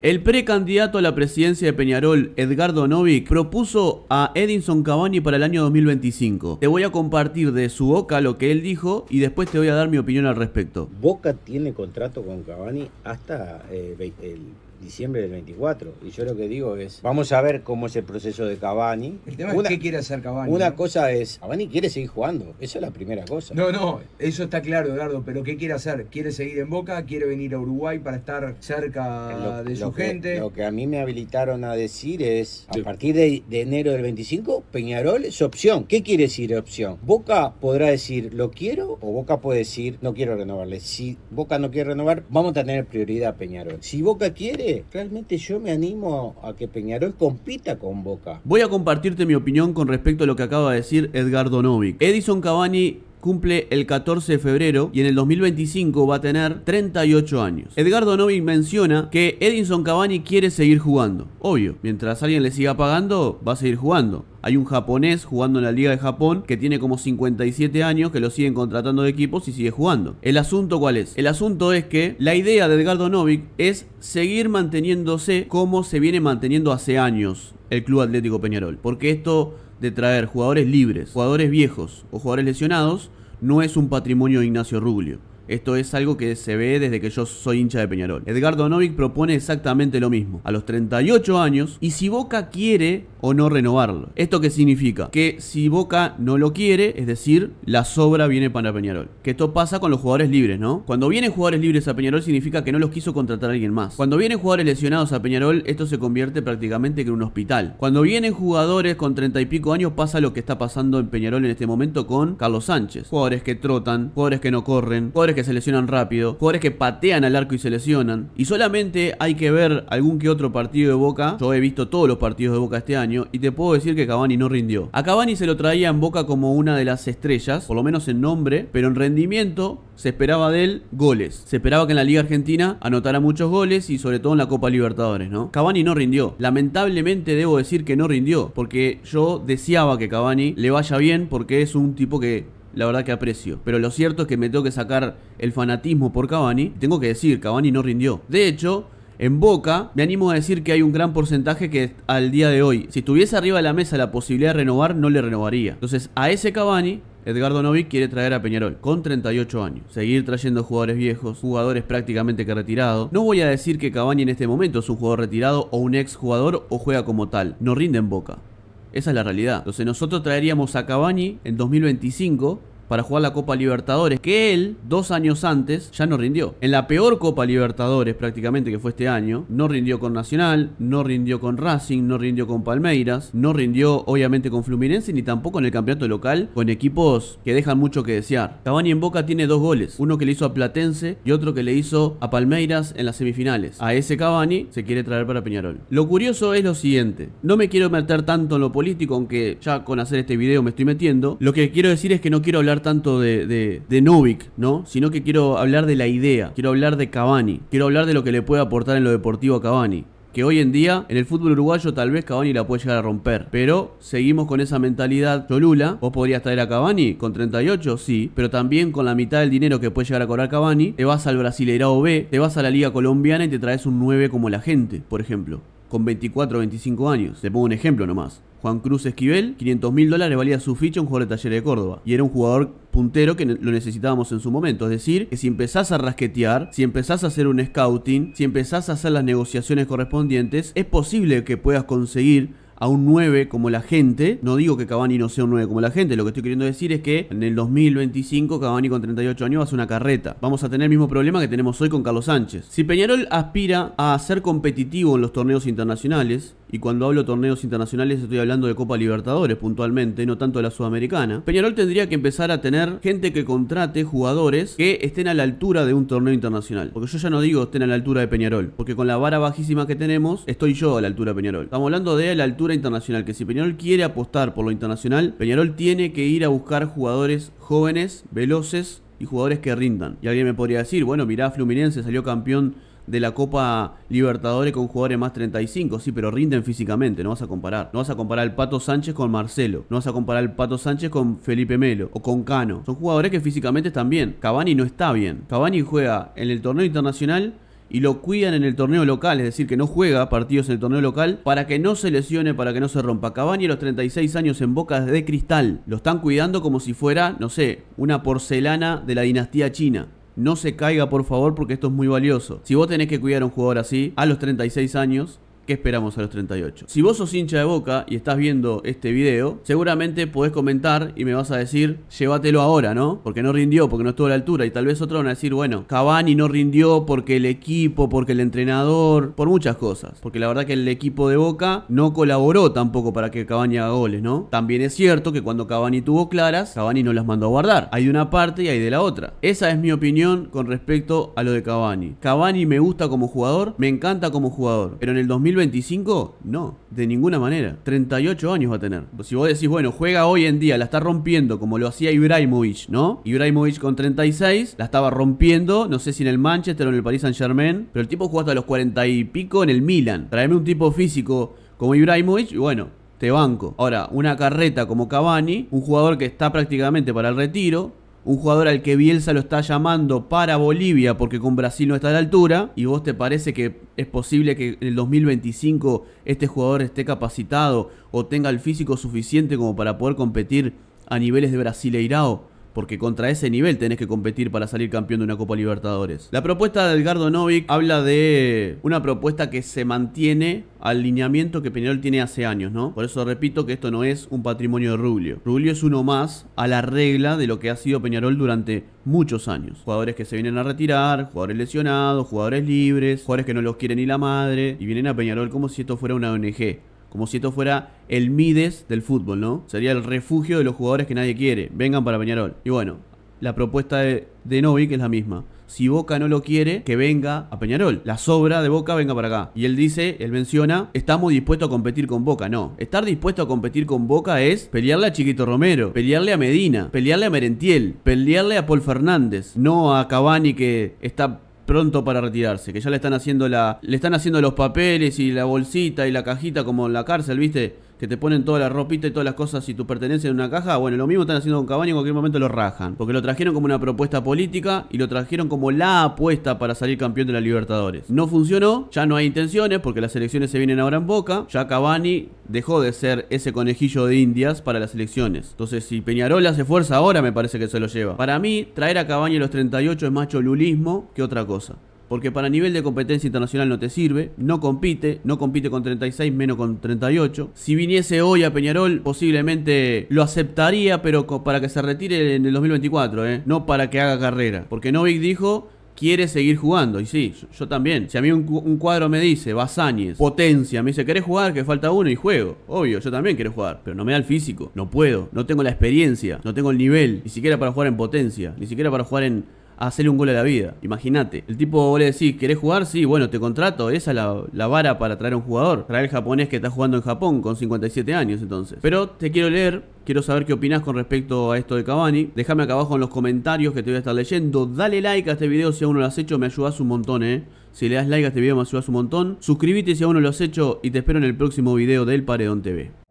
El precandidato a la presidencia de Peñarol, Edgardo Novik, propuso a Edinson Cavani para el año 2025. Te voy a compartir de su boca lo que él dijo y después te voy a dar mi opinión al respecto. Boca tiene contrato con Cavani hasta eh, el diciembre del 24. Y yo lo que digo es, vamos a ver cómo es el proceso de Cavani. El tema es qué quiere hacer Cavani. Una cosa es, Cavani quiere seguir jugando. Esa es la primera cosa. No, no, eso está claro, Eduardo. Pero ¿qué quiere hacer? ¿Quiere seguir en Boca? ¿Quiere venir a Uruguay para estar cerca de su gente? lo que a mí me habilitaron a decir es, a partir de, enero del 25, Peñarol es opción. ¿Qué quiere decir opción? Boca podrá decir, lo quiero, o Boca puede decir, no quiero renovarle. Si Boca no quiere renovar, vamos a tener prioridad Peñarol. Si Boca quiere, realmente, yo me animo a que Peñarol compita con Boca. Voy a compartirte mi opinión con respecto a lo que acaba de decir Edgardo Novik Edison Cavani cumple el 14 de febrero y en el 2025 va a tener 38 años. Edgardo Novik menciona que Edison Cavani quiere seguir jugando. Obvio, mientras alguien le siga pagando, va a seguir jugando. Hay un japonés jugando en la Liga de Japón que tiene como 57 años, que lo siguen contratando de equipos y sigue jugando. ¿El asunto cuál es? El asunto es que la idea de Edgardo Novik es seguir manteniéndose como se viene manteniendo hace años el Club Atlético Peñarol. Porque esto de traer jugadores libres, jugadores viejos o jugadores lesionados no es un patrimonio de Ignacio Rubio. Esto es algo que se ve desde que yo soy hincha de Peñarol. Edgardo Novik propone exactamente lo mismo, a los 38 años, y si Boca quiere o no renovarlo. ¿Esto qué significa? Que si Boca no lo quiere, es decir, la sobra viene para Peñarol. Que esto pasa con los jugadores libres, ¿no? Cuando vienen jugadores libres a Peñarol significa que no los quiso contratar alguien más. Cuando vienen jugadores lesionados a Peñarol, esto se convierte prácticamente en un hospital. Cuando vienen jugadores con 30 y pico años, pasa lo que está pasando en Peñarol en este momento con Carlos Sánchez. Jugadores que trotan, jugadores que no corren, jugadores que que se lesionan rápido, jugadores que patean al arco y se lesionan. Y solamente hay que ver algún que otro partido de Boca. Yo he visto todos los partidos de Boca este año y te puedo decir que Cavani no rindió. A Cavani se lo traía en Boca como una de las estrellas, por lo menos en nombre, pero en rendimiento se esperaba de él goles. Se esperaba que en la Liga Argentina anotara muchos goles y sobre todo en la Copa Libertadores, ¿no? Cavani no rindió. Lamentablemente debo decir que no rindió, porque yo deseaba que Cavani le vaya bien porque es un tipo que la verdad que aprecio. Pero lo cierto es que me tengo que sacar el fanatismo por Cavani. Tengo que decir, Cavani no rindió. De hecho, en Boca, me animo a decir que hay un gran porcentaje que al día de hoy, si estuviese arriba de la mesa la posibilidad de renovar, no le renovaría. Entonces, a ese Cavani, Edgardo Novi quiere traer a Peñarol con 38 años. Seguir trayendo jugadores viejos, jugadores prácticamente que retirado. No voy a decir que Cavani en este momento es un jugador retirado o un ex jugador o juega como tal. No rinde en Boca. Esa es la realidad. Entonces nosotros traeríamos a Cavani en 2025 para jugar la Copa Libertadores, que él, dos años antes, ya no rindió. En la peor Copa Libertadores prácticamente que fue este año, no rindió con Nacional, no rindió con Racing, no rindió con Palmeiras, no rindió obviamente con Fluminense, ni tampoco en el campeonato local, con equipos que dejan mucho que desear. Cavani en Boca tiene dos goles, uno que le hizo a Platense y otro que le hizo a Palmeiras en las semifinales. A ese Cavani se quiere traer para Peñarol. Lo curioso es lo siguiente, no me quiero meter tanto en lo político, aunque ya con hacer este video me estoy metiendo, lo que quiero decir es que no quiero hablar tanto de, de, Novik, ¿no? Sino que quiero hablar de la idea, quiero hablar de Cavani, quiero hablar de lo que le puede aportar en lo deportivo a Cavani que hoy en día en el fútbol uruguayo tal vez Cavani la puede llegar a romper. Pero seguimos con esa mentalidad Cholula. Vos podrías traer a Cavani con 38, sí, pero también con la mitad del dinero que puede llegar a cobrar Cavani, te vas al Brasileirao B, te vas a la Liga Colombiana y te traes un 9 como la gente, por ejemplo. Con 24 o 25 años. Te pongo un ejemplo nomás. Juan Cruz Esquivel, 500 mil dólares valía su ficha un jugador de taller de Córdoba. Y era un jugador puntero que lo necesitábamos en su momento. Es decir, que si empezás a rasquetear, si empezás a hacer un scouting, si empezás a hacer las negociaciones correspondientes, es posible que puedas conseguir a un 9 como la gente. No digo que Cavani no sea un 9 como la gente, lo que estoy queriendo decir es que en el 2025 Cavani con 38 años va a ser una carreta. Vamos a tener el mismo problema que tenemos hoy con Carlos Sánchez. Si Peñarol aspira a ser competitivo en los torneos internacionales, y cuando hablo torneos internacionales estoy hablando de Copa Libertadores puntualmente, no tanto de la Sudamericana, Peñarol tendría que empezar a tener gente que contrate jugadores que estén a la altura de un torneo internacional. Porque yo ya no digo estén a la altura de Peñarol, porque con la vara bajísima que tenemos, estoy yo a la altura de Peñarol. Estamos hablando de la altura internacional, que si Peñarol quiere apostar por lo internacional, Peñarol tiene que ir a buscar jugadores jóvenes, veloces y jugadores que rindan. Y alguien me podría decir, bueno, mirá, Fluminense salió campeón de la Copa Libertadores con jugadores más 35, sí, pero rinden físicamente, no vas a comparar. No vas a comparar al Pato Sánchez con Marcelo, no vas a comparar al Pato Sánchez con Felipe Melo o con Cano. Son jugadores que físicamente están bien. Cavani no está bien. Cavani juega en el torneo internacional y lo cuidan en el torneo local, es decir, que no juega partidos en el torneo local para que no se lesione, para que no se rompa. Cavani a los 36 años en Boca de cristal, lo están cuidando como si fuera, no sé, una porcelana de la dinastía china no se caiga por favor porque esto es muy valioso. Si vos tenés que cuidar a un jugador así a los 36 años, ¿Qué esperamos a los 38? Si vos sos hincha de boca y estás viendo este video, seguramente podés comentar y me vas a decir, llévatelo ahora, ¿no? Porque no rindió, porque no estuvo a la altura. Y tal vez otros van a decir, bueno, Cavani no rindió porque el equipo, porque el entrenador, por muchas cosas. Porque la verdad que el equipo de boca no colaboró tampoco para que Cavani haga goles, ¿no? También es cierto que cuando Cavani tuvo claras, Cavani no las mandó a guardar. Hay de una parte y hay de la otra. Esa es mi opinión con respecto a lo de Cavani. Cavani me gusta como jugador, me encanta como jugador. Pero en el 2020 ¿25? no, de ninguna manera. 38 años va a tener. Si vos decís, bueno, juega hoy en día, la está rompiendo como lo hacía Ibrahimovic, ¿no? Ibrahimovic con 36, la estaba rompiendo, no sé si en el Manchester o en el Paris Saint Germain, pero el tipo jugó hasta los 40 y pico en el Milan. Traeme un tipo físico como Ibrahimovic y bueno, te banco. Ahora, una carreta como Cavani, un jugador que está prácticamente para el retiro, un jugador al que Bielsa lo está llamando para Bolivia porque con Brasil no está a la altura, y vos te parece que es posible que en el 2025 este jugador esté capacitado o tenga el físico suficiente como para poder competir a niveles de Brasileirao porque contra ese nivel tenés que competir para salir campeón de una Copa Libertadores. La propuesta de Edgardo Novik habla de una propuesta que se mantiene al lineamiento que Peñarol tiene hace años, ¿no? Por eso repito que esto no es un patrimonio de Rubio. Rubio es uno más a la regla de lo que ha sido Peñarol durante muchos años. Jugadores que se vienen a retirar, jugadores lesionados, jugadores libres, jugadores que no los quieren ni la madre y vienen a Peñarol como si esto fuera una ONG como si esto fuera el Mides del fútbol, ¿no? Sería el refugio de los jugadores que nadie quiere. Vengan para Peñarol. Y bueno, la propuesta de, de Novik es la misma. Si Boca no lo quiere, que venga a Peñarol. La sobra de Boca venga para acá. Y él dice, él menciona, estamos dispuestos a competir con Boca. No, estar dispuesto a competir con Boca es pelearle a Chiquito Romero, pelearle a Medina, pelearle a Merentiel, pelearle a Paul Fernández, no a Cavani que está pronto para retirarse, que ya le están haciendo la le están haciendo los papeles y la bolsita y la cajita como en la cárcel, ¿viste? que te ponen toda la ropita y todas las cosas y tu pertenencia en una caja, bueno, lo mismo están haciendo con Cavani, en cualquier momento lo rajan, porque lo trajeron como una propuesta política y lo trajeron como la apuesta para salir campeón de la Libertadores. No funcionó, ya no hay intenciones porque las elecciones se vienen ahora en boca, ya Cavani dejó de ser ese conejillo de indias para las elecciones. Entonces, si Peñarol hace fuerza ahora, me parece que se lo lleva. Para mí, traer a Cavani a los 38 es más cholulismo que otra cosa porque para nivel de competencia internacional no te sirve, no compite, no compite con 36, menos con 38. Si viniese hoy a Peñarol, posiblemente lo aceptaría, pero para que se retire en el 2024, ¿eh? no para que haga carrera. Porque Novik dijo quiere seguir jugando. Y sí, yo, también. Si a mí un, cuadro me dice, Basáñez, potencia, me dice, ¿querés jugar? Que falta uno y juego. Obvio, yo también quiero jugar. Pero no me da el físico. No puedo. No tengo la experiencia. No tengo el nivel. Ni siquiera para jugar en potencia. Ni siquiera para jugar en, hacerle un gol a la vida. Imagínate, el tipo vos le decís, ¿querés jugar? Sí, bueno, te contrato. Esa es la, la vara para traer a un jugador. Traer al japonés que está jugando en Japón con 57 años entonces. Pero te quiero leer Quiero saber qué opinás con respecto a esto de Cavani. Déjame acá abajo en los comentarios que te voy a estar leyendo. Dale like a este video si aún no lo has hecho, me ayudas un montón, eh. Si le das like a este video me ayudas un montón. Suscríbete si aún no lo has hecho y te espero en el próximo video del Paredón TV.